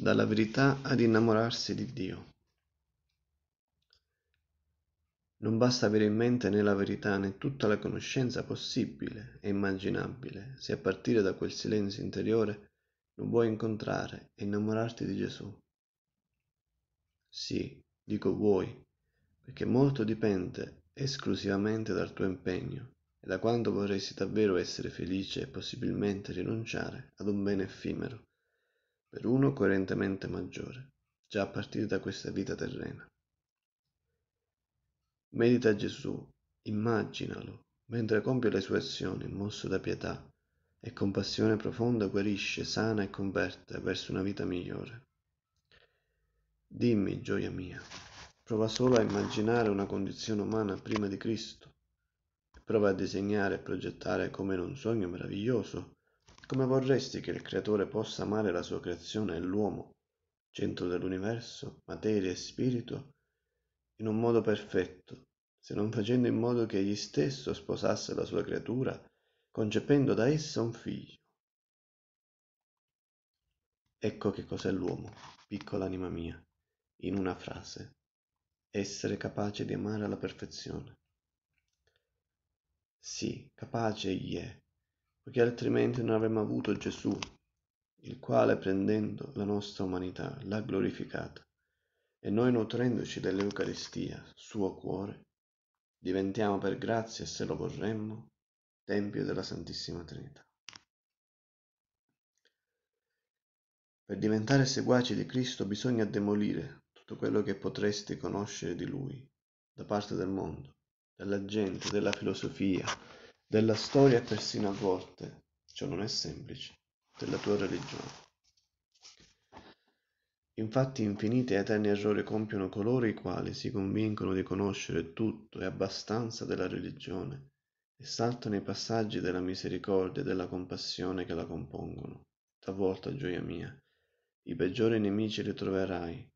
dalla verità ad innamorarsi di Dio. Non basta avere in mente né la verità né tutta la conoscenza possibile e immaginabile se a partire da quel silenzio interiore non vuoi incontrare e innamorarti di Gesù. Sì, dico vuoi, perché molto dipende esclusivamente dal tuo impegno e da quanto vorresti davvero essere felice e possibilmente rinunciare ad un bene effimero per uno coerentemente maggiore, già a partire da questa vita terrena. Medita Gesù, immaginalo, mentre compie le sue azioni, mosso da pietà e compassione profonda guarisce, sana e converte verso una vita migliore. Dimmi, gioia mia, prova solo a immaginare una condizione umana prima di Cristo, prova a disegnare e progettare come in un sogno meraviglioso come vorresti che il creatore possa amare la sua creazione e l'uomo, centro dell'universo, materia e spirito, in un modo perfetto, se non facendo in modo che egli stesso sposasse la sua creatura, concependo da essa un figlio. Ecco che cos'è l'uomo, piccola anima mia, in una frase, essere capace di amare alla perfezione. Sì, capace egli è, perché altrimenti non avremmo avuto Gesù, il quale prendendo la nostra umanità l'ha glorificata e noi nutrendoci dell'Eucaristia, suo cuore, diventiamo per grazia, se lo vorremmo, Tempio della Santissima Trinità. Per diventare seguaci di Cristo bisogna demolire tutto quello che potresti conoscere di Lui da parte del mondo, della gente, della filosofia, della storia e persino a volte, ciò non è semplice, della tua religione. Infatti infiniti e eterni errori compiono coloro i quali si convincono di conoscere tutto e abbastanza della religione e saltano i passaggi della misericordia e della compassione che la compongono. Talvolta, gioia mia, i peggiori nemici li troverai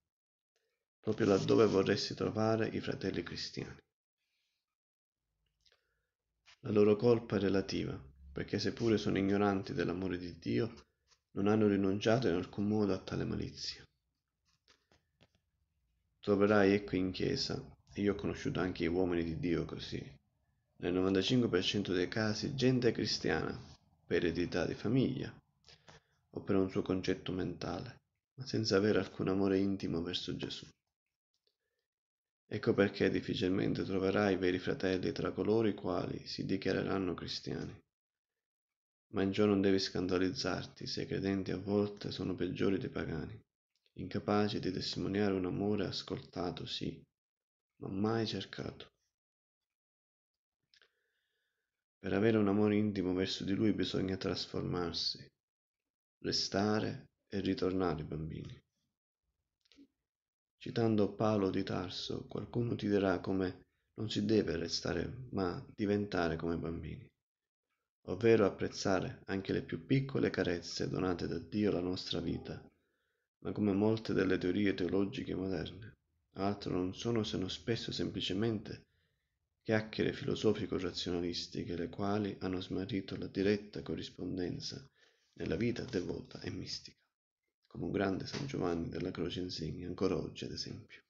proprio laddove vorresti trovare i fratelli cristiani. La loro colpa è relativa, perché seppure sono ignoranti dell'amore di Dio, non hanno rinunciato in alcun modo a tale malizia. Troverai ecco in chiesa, e io ho conosciuto anche gli uomini di Dio così, nel 95% dei casi gente cristiana, per eredità di famiglia o per un suo concetto mentale, ma senza avere alcun amore intimo verso Gesù. Ecco perché difficilmente troverai veri fratelli tra coloro i quali si dichiareranno cristiani. Ma in ciò non devi scandalizzarti se i credenti a volte sono peggiori dei pagani, incapaci di testimoniare un amore ascoltato, sì, ma mai cercato. Per avere un amore intimo verso di lui bisogna trasformarsi, restare e ritornare bambini. Citando Paolo di Tarso, qualcuno ti dirà come non si deve restare, ma diventare come bambini, ovvero apprezzare anche le più piccole carezze donate da Dio alla nostra vita, ma come molte delle teorie teologiche moderne, altro non sono se non spesso semplicemente chiacchiere filosofico-razionalistiche le quali hanno smarrito la diretta corrispondenza nella vita devota e mistica come un grande San Giovanni della Croce insegna ancora oggi, ad esempio.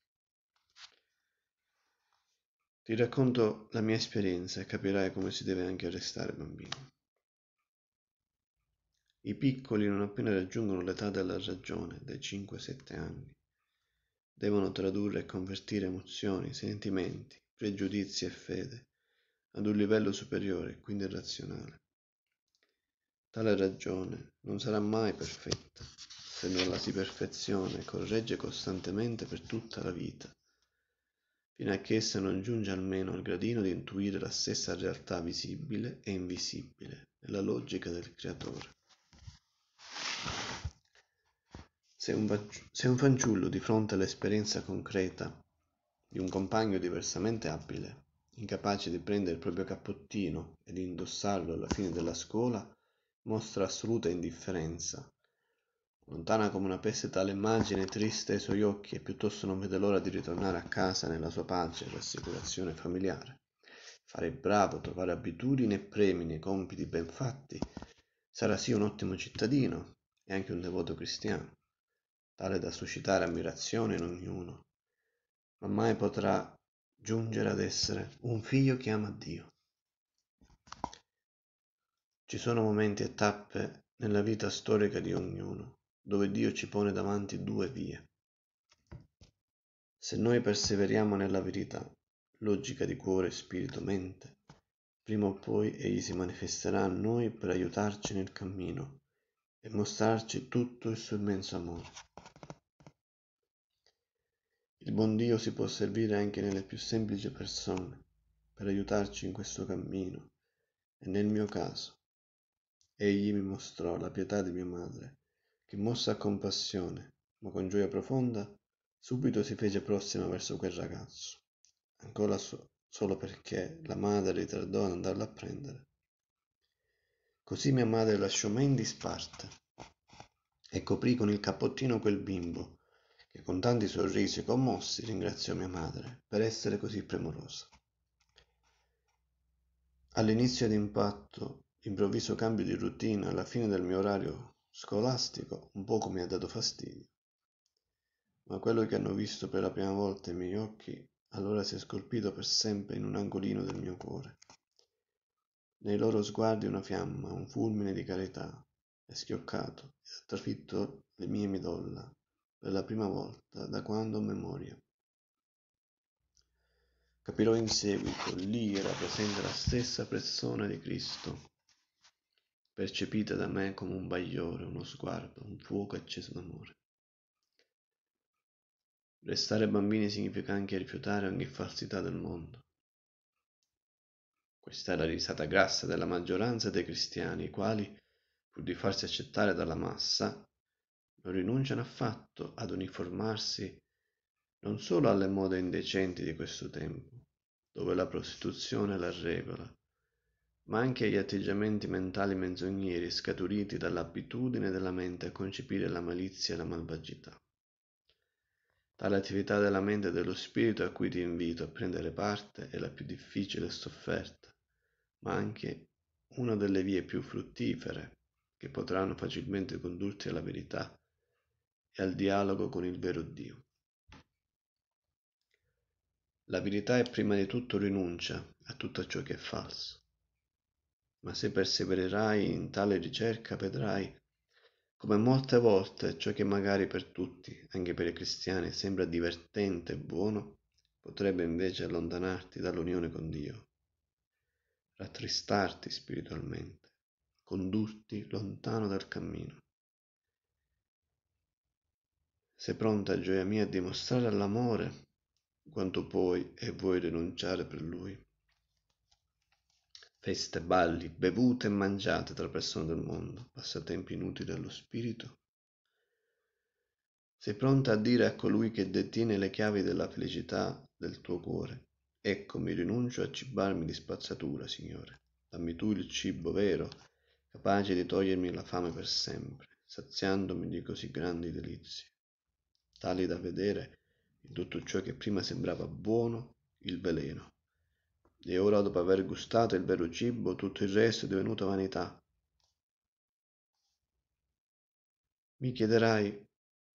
Ti racconto la mia esperienza e capirai come si deve anche restare bambino. I piccoli, non appena raggiungono l'età della ragione, dai 5 ai 7 anni, devono tradurre e convertire emozioni, sentimenti, pregiudizi e fede ad un livello superiore, quindi razionale. Tale ragione non sarà mai perfetta, se non la si perfeziona e corregge costantemente per tutta la vita, fino a che essa non giunge almeno al gradino di intuire la stessa realtà visibile e invisibile nella logica del creatore. Se un, fanciullo, se un fanciullo di fronte all'esperienza concreta di un compagno diversamente abile, incapace di prendere il proprio cappottino e di indossarlo alla fine della scuola, mostra assoluta indifferenza Lontana come una peste tale immagine, triste ai suoi occhi, e piuttosto non vede l'ora di ritornare a casa nella sua pace e rassicurazione familiare. Fare bravo, trovare abitudini e premi nei compiti ben fatti, sarà sì un ottimo cittadino e anche un devoto cristiano, tale da suscitare ammirazione in ognuno, ma mai potrà giungere ad essere un figlio che ama Dio. Ci sono momenti e tappe nella vita storica di ognuno dove Dio ci pone davanti due vie. Se noi perseveriamo nella verità, logica di cuore, spirito, mente, prima o poi Egli si manifesterà a noi per aiutarci nel cammino e mostrarci tutto il suo immenso amore. Il buon Dio si può servire anche nelle più semplici persone per aiutarci in questo cammino e nel mio caso Egli mi mostrò la pietà di mia madre che mossa a compassione, ma con gioia profonda, subito si fece prossima verso quel ragazzo, ancora so- solo perché la madre ritardò ad andarlo a prendere. Così mia madre lasciò me in disparte e coprì con il cappottino quel bimbo, che con tanti sorrisi commossi ringraziò mia madre per essere così premurosa. All'inizio d'impatto, improvviso cambio di routine alla fine del mio orario Scolastico un poco mi ha dato fastidio, ma quello che hanno visto per la prima volta i miei occhi allora si è scolpito per sempre in un angolino del mio cuore. Nei loro sguardi una fiamma, un fulmine di carità, è schioccato e ha trafitto le mie midolla per la prima volta da quando ho memoria. Capirò in seguito l'ira presente la stessa persona di Cristo percepita da me come un bagliore, uno sguardo, un fuoco acceso d'amore. Restare bambini significa anche rifiutare ogni falsità del mondo. Questa è la risata grassa della maggioranza dei cristiani, i quali, pur di farsi accettare dalla massa, non rinunciano affatto ad uniformarsi non solo alle mode indecenti di questo tempo, dove la prostituzione è la regola, ma anche agli atteggiamenti mentali menzogneri scaturiti dall'abitudine della mente a concepire la malizia e la malvagità. Tale attività della mente e dello spirito a cui ti invito a prendere parte è la più difficile e sofferta, ma anche una delle vie più fruttifere che potranno facilmente condurti alla verità e al dialogo con il vero Dio. La verità è prima di tutto rinuncia a tutto ciò che è falso ma se persevererai in tale ricerca vedrai come molte volte ciò che magari per tutti, anche per i cristiani, sembra divertente e buono, potrebbe invece allontanarti dall'unione con Dio, rattristarti spiritualmente, condurti lontano dal cammino. Sei pronta, gioia mia, a dimostrare all'amore quanto puoi e vuoi rinunciare per lui. Feste, balli, bevute e mangiate tra persone del mondo, passatempi inutili allo spirito. Sei pronta a dire a colui che detiene le chiavi della felicità del tuo cuore, ecco mi rinuncio a cibarmi di spazzatura, Signore, dammi tu il cibo vero, capace di togliermi la fame per sempre, saziandomi di così grandi delizie, tali da vedere in tutto ciò che prima sembrava buono il veleno e ora dopo aver gustato il vero cibo tutto il resto è divenuto vanità. Mi chiederai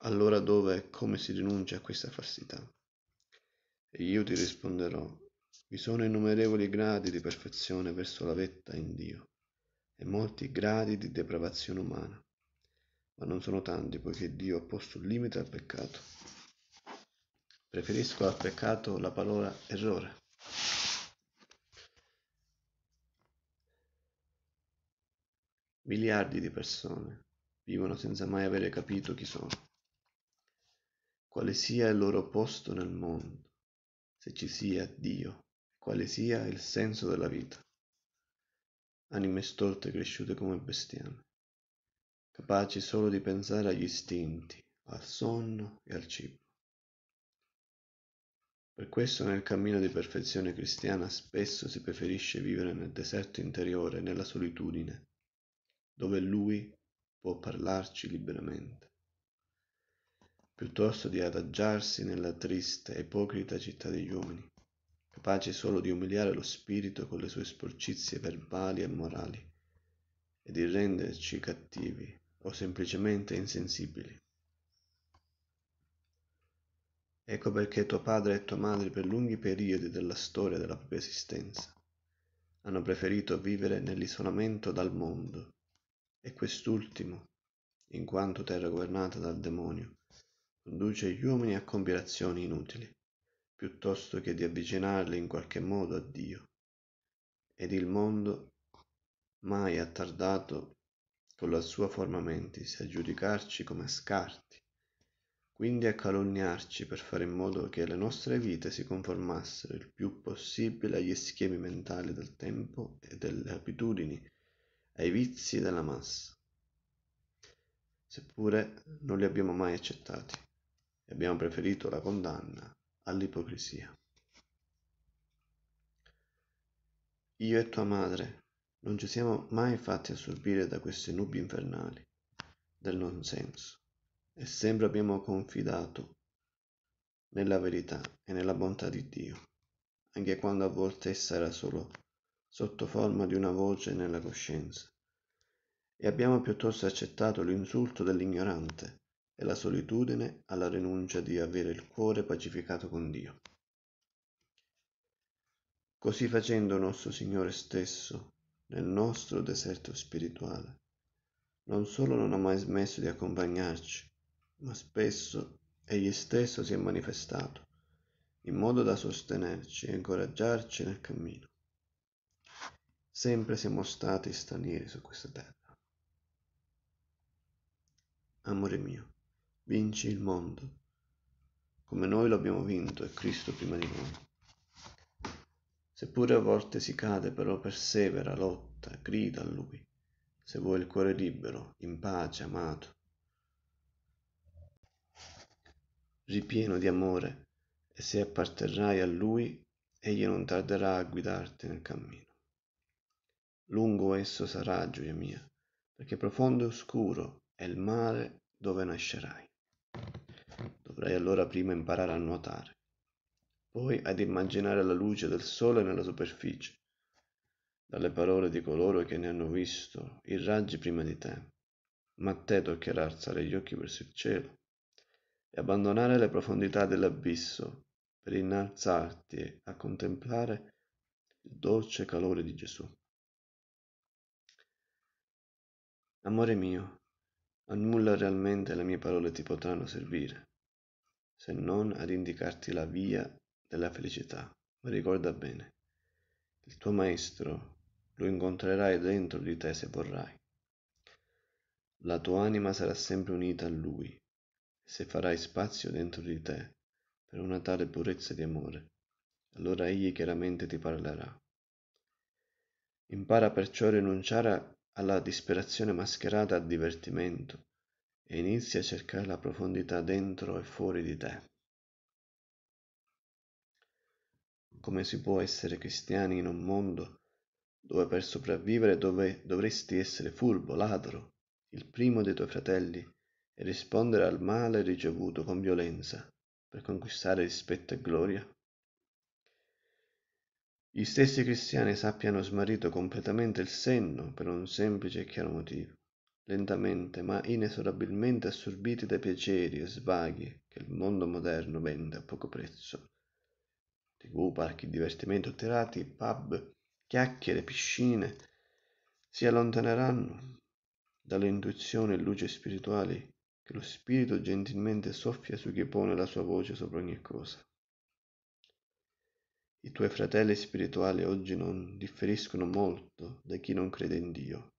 allora dove e come si rinuncia a questa falsità. E io ti risponderò, vi sono innumerevoli gradi di perfezione verso la vetta in Dio e molti gradi di depravazione umana, ma non sono tanti poiché Dio ha posto un limite al peccato. Preferisco al peccato la parola errore. Miliardi di persone vivono senza mai avere capito chi sono, quale sia il loro posto nel mondo, se ci sia Dio, quale sia il senso della vita. Anime storte cresciute come bestiame, capaci solo di pensare agli istinti, al sonno e al cibo. Per questo nel cammino di perfezione cristiana spesso si preferisce vivere nel deserto interiore, nella solitudine, dove Lui può parlarci liberamente, piuttosto di adagiarsi nella triste e ipocrita città degli uomini, capace solo di umiliare lo spirito con le sue sporcizie verbali e morali e di renderci cattivi o semplicemente insensibili. Ecco perché tuo padre e tua madre per lunghi periodi della storia della propria esistenza hanno preferito vivere nell'isolamento dal mondo e quest'ultimo, in quanto terra governata dal demonio, conduce gli uomini a compiere azioni inutili, piuttosto che di avvicinarli in qualche modo a Dio. Ed il mondo mai ha tardato con la sua forma mentis a giudicarci come scarti, quindi a calunniarci per fare in modo che le nostre vite si conformassero il più possibile agli schemi mentali del tempo e delle abitudini ai vizi della massa, seppure non li abbiamo mai accettati e abbiamo preferito la condanna all'ipocrisia. Io e tua madre non ci siamo mai fatti assorbire da queste nubi infernali del non senso e sempre abbiamo confidato nella verità e nella bontà di Dio, anche quando a volte essa era solo sotto forma di una voce nella coscienza e abbiamo piuttosto accettato l'insulto dell'ignorante e la solitudine alla rinuncia di avere il cuore pacificato con Dio. Così facendo nostro Signore stesso, nel nostro deserto spirituale, non solo non ha mai smesso di accompagnarci, ma spesso egli stesso si è manifestato, in modo da sostenerci e incoraggiarci nel cammino sempre siamo stati stranieri su questa terra. Amore mio, vinci il mondo, come noi lo abbiamo vinto e Cristo prima di noi. Seppure a volte si cade, però persevera, lotta, grida a Lui, se vuoi il cuore libero, in pace, amato. Ripieno di amore, e se apparterrai a Lui, Egli non tarderà a guidarti nel cammino. Lungo esso sarà, gioia mia, perché profondo e oscuro è il mare dove nascerai. Dovrai allora prima imparare a nuotare, poi ad immaginare la luce del sole nella superficie, dalle parole di coloro che ne hanno visto i raggi prima di te. Ma a te toccherà alzare gli occhi verso il cielo e abbandonare le profondità dell'abisso per innalzarti a contemplare il dolce calore di Gesù. Amore mio, a nulla realmente le mie parole ti potranno servire, se non ad indicarti la via della felicità. Ma ricorda bene, il tuo maestro lo incontrerai dentro di te se vorrai. La tua anima sarà sempre unita a lui, e se farai spazio dentro di te per una tale purezza di amore, allora egli chiaramente ti parlerà. Impara perciò a rinunciare alla disperazione mascherata a divertimento e inizi a cercare la profondità dentro e fuori di te. Come si può essere cristiani in un mondo dove per sopravvivere dove dovresti essere furbo, ladro, il primo dei tuoi fratelli e rispondere al male ricevuto con violenza per conquistare rispetto e gloria? gli stessi cristiani sappiano smarrito completamente il senno per un semplice e chiaro motivo lentamente ma inesorabilmente assorbiti dai piaceri e svaghi che il mondo moderno vende a poco prezzo tv parchi divertimento tirati pub chiacchiere piscine si allontaneranno dalle intuizioni e luci spirituali che lo spirito gentilmente soffia su chi pone la sua voce sopra ogni cosa i tuoi fratelli spirituali oggi non differiscono molto da chi non crede in Dio.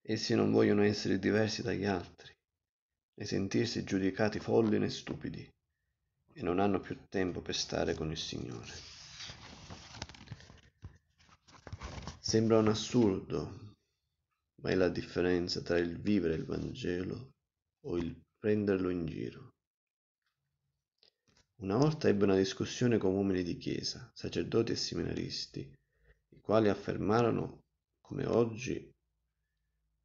Essi non vogliono essere diversi dagli altri, e sentirsi giudicati folli né stupidi, e non hanno più tempo per stare con il Signore. Sembra un assurdo, ma è la differenza tra il vivere il Vangelo o il prenderlo in giro. Una volta ebbe una discussione con uomini di chiesa, sacerdoti e seminaristi, i quali affermarono, come oggi,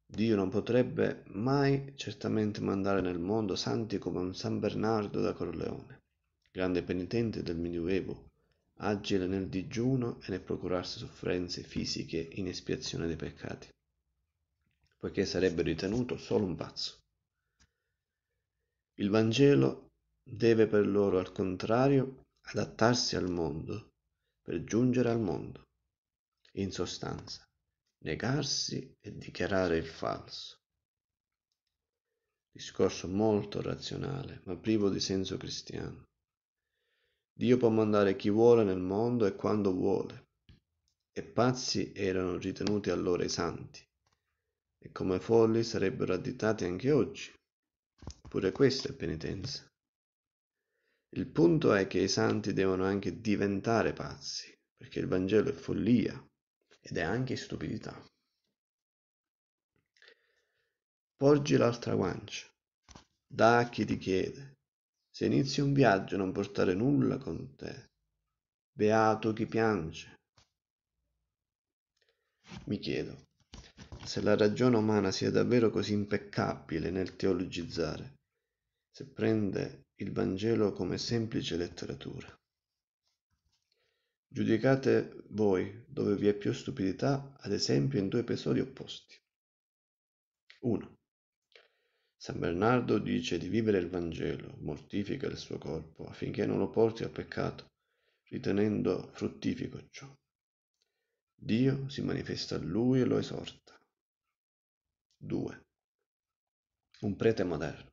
Dio non potrebbe mai certamente mandare nel mondo santi come un San Bernardo da Corleone, grande penitente del Medioevo, agile nel digiuno e nel procurarsi sofferenze fisiche in espiazione dei peccati, poiché sarebbe ritenuto solo un pazzo. Il Vangelo deve per loro al contrario adattarsi al mondo per giungere al mondo, in sostanza, negarsi e dichiarare il falso. Discorso molto razionale, ma privo di senso cristiano. Dio può mandare chi vuole nel mondo e quando vuole. E pazzi erano ritenuti allora i santi, e come folli sarebbero additati anche oggi. Pure questa è penitenza. Il punto è che i santi devono anche diventare pazzi, perché il Vangelo è follia ed è anche stupidità. Porgi l'altra guancia, da a chi ti chiede. Se inizi un viaggio non portare nulla con te. Beato chi piange. Mi chiedo se la ragione umana sia davvero così impeccabile nel teologizzare se prende il Vangelo come semplice letteratura. Giudicate voi dove vi è più stupidità, ad esempio in due episodi opposti. 1. San Bernardo dice di vivere il Vangelo, mortifica il suo corpo affinché non lo porti al peccato, ritenendo fruttifico ciò. Dio si manifesta a lui e lo esorta. 2. Un prete moderno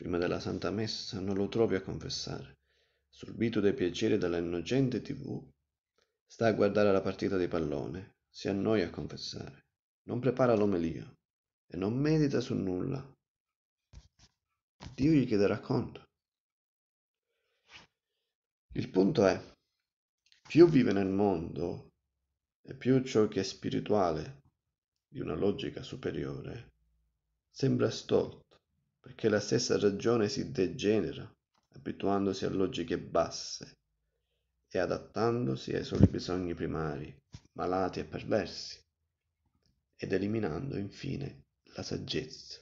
prima della Santa Messa non lo trovi a confessare, sorbito dai piaceri della innocente tv, sta a guardare la partita di pallone, si annoia a confessare, non prepara l'omelia e non medita su nulla. Dio gli chiederà conto. Il punto è, più vive nel mondo e più ciò che è spirituale di una logica superiore sembra stolto perché la stessa ragione si degenera, abituandosi a logiche basse e adattandosi ai soli bisogni primari, malati e perversi, ed eliminando infine la saggezza.